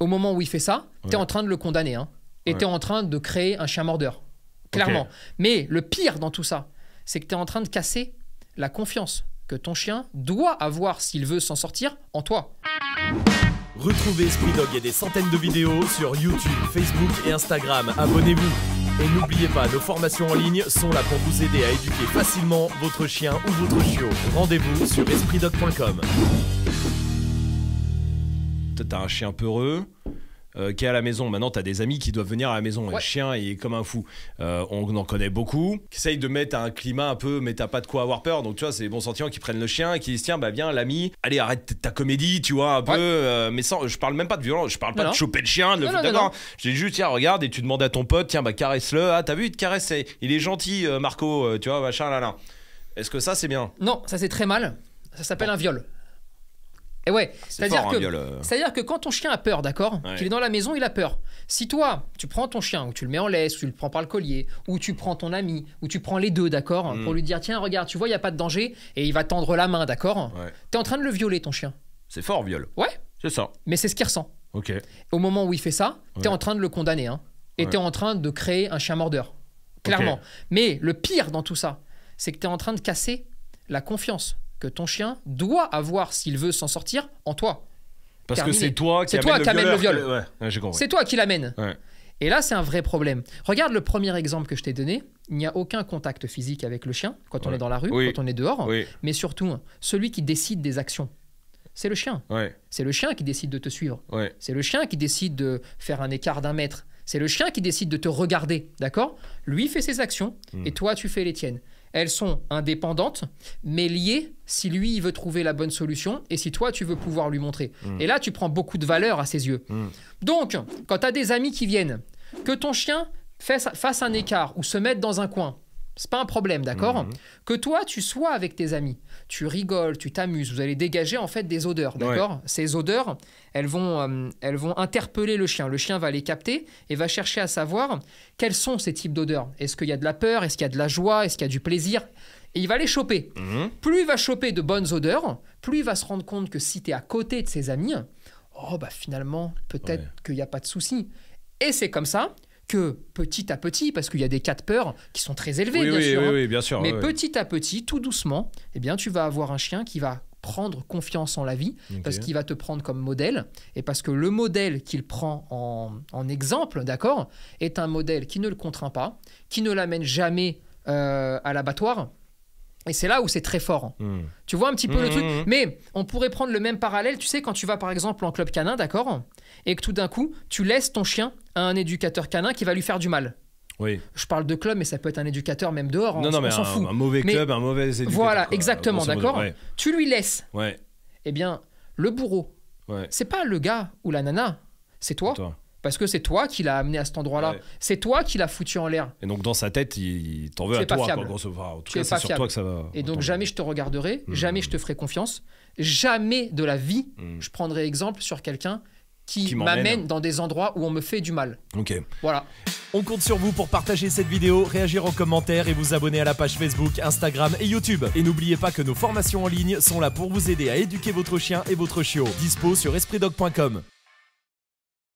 Au moment où il fait ça, tu t'es en train de le condamner. Hein, et t'es en train de créer un chien mordeur. Clairement. Mais le pire dans tout ça, c'est que t'es en train de casser la confiance que ton chien doit avoir s'il veut s'en sortir en toi. Retrouvez Esprit Dog et des centaines de vidéos sur YouTube, Facebook et Instagram. Abonnez-vous. Et n'oubliez pas, nos formations en ligne sont là pour vous aider à éduquer facilement votre chien ou votre chiot. Rendez-vous sur espritdog.com t'as un chien peureux. Euh, qui est à la maison. Maintenant, t'as des amis qui doivent venir à la maison. Le chien il est comme un fou. Euh, on en connaît beaucoup. Qui essayent de mettre un climat un peu, mais t'as pas de quoi avoir peur. Donc, tu vois, c'est les bons sentiments qui prennent le chien et qui disent Tiens, bah viens, l'ami, allez, arrête ta comédie, tu vois, un peu. Euh, mais sans, je parle même pas de violence, je parle pas de choper le chien, de non, le d'accord. J'ai juste, tiens, regarde, et tu demandes à ton pote Tiens, bah caresse-le. Ah, t'as vu, il te caresse. Il est gentil, Marco, tu vois, machin, là, là. Est-ce que ça, c'est bien Non, ça, c'est très mal. Ça s'appelle un viol. Et eh ouais, c'est-à-dire hein, que, euh. que quand ton chien a peur, d'accord, qu'il est dans la maison, il a peur. Si toi, tu prends ton chien, ou tu le mets en laisse, ou tu le prends par le collier, ou tu prends ton ami, ou tu prends les deux, d'accord, mm. pour lui dire tiens, regarde, tu vois, il y a pas de danger, et il va tendre la main, d'accord. tu T'es en train de le violer, ton chien. C'est fort, viol. Ouais. C'est ça. Mais c'est ce qu'il ressent. Ok. Au moment où il fait ça, tu t'es en train de le condamner, hein, et t'es en train de créer un chien mordeur, clairement. Mais le pire dans tout ça, c'est que t'es en train de casser la confiance que ton chien doit avoir s'il veut s'en sortir en toi. Parce que c'est toi qui, toi le le viol. c'est toi qui l'amène. Et là, c'est un vrai problème. Regarde le premier exemple que je t'ai donné. Il n'y a aucun contact physique avec le chien quand on est dans la rue, quand on est dehors. Mais surtout, celui qui décide des actions, c'est le chien. C'est le chien qui décide de te suivre. C'est le chien qui décide de faire un écart d'un mètre. C'est le chien qui décide de te regarder. D'accord Lui fait ses actions hmm. et toi, tu fais les tiennes elles sont indépendantes, mais liées si lui, veut trouver la bonne solution et si toi, tu veux pouvoir lui montrer. Hmm. Et là, tu prends beaucoup de valeur à ses yeux. Hmm. Donc, quand tu as des amis qui viennent, que ton chien fasse, fasse un écart ou se mette dans un coin, c'est pas un problème, d'accord mhm. Que toi, tu sois avec tes amis, tu rigoles, tu t'amuses, vous allez dégager en fait des odeurs, d'accord Ces odeurs, elles vont, euh, elles vont interpeller le chien. Le chien va les capter et va chercher à savoir quels sont ces types d'odeurs. Est-ce qu'il y a de la peur Est-ce qu'il y a de la joie Est-ce qu'il y a du plaisir et il va les choper. Mhm. Plus il va choper de bonnes odeurs, plus il va se rendre compte que si tu es à côté de ses amis, oh bah finalement, peut-être qu'il n'y a pas de souci. Et c'est comme ça que petit à petit, parce qu'il y a des cas de peur qui sont très élevés, hein. bien, sûr, mais petit à petit, tout doucement, eh bien, tu vas avoir un chien qui va prendre confiance en la vie, parce qu'il va te prendre comme modèle, et parce que le modèle qu'il prend en, exemple, d'accord, est un modèle qui ne le contraint pas, qui ne l'amène jamais euh, à l'abattoir, et c'est là où c'est très fort. Hmm. Tu vois un petit peu le hmm, truc. Hmm, mais on pourrait prendre le même parallèle, tu sais, quand tu vas par exemple en club canin, d'accord Et que tout d'un coup, tu laisses ton chien à un éducateur canin qui va lui faire du mal. Oui. Je parle de club, mais ça peut être un éducateur même dehors. Non, non, mais on un, fout. un, mauvais club, un mauvais éducateur. Voilà, exactement, d'accord Tu lui laisses. Ouais. Eh bien, le bourreau, c'est pas le gars ou la nana, c'est toi. toi. Parce que c'est toi qui l'as amené à cet endroit-là. C'est toi qui l'as foutu en l'air. Et donc, dans sa tête, il t'en veut à toi. c'est sur que ça va. Et donc, jamais je te regarderai, hmm. jamais je te ferai confiance, jamais de la vie, hmm. je prendrai exemple sur quelqu'un qui, m'amène dans des endroits où on me fait du mal. Ok. Voilà. On compte sur vous pour partager cette vidéo, réagir en commentaires et vous abonner à la page Facebook, Instagram et YouTube. Et n'oubliez pas que nos formations en ligne sont là pour vous aider à éduquer votre chien et votre chiot. Dispo sur EspritDoc.com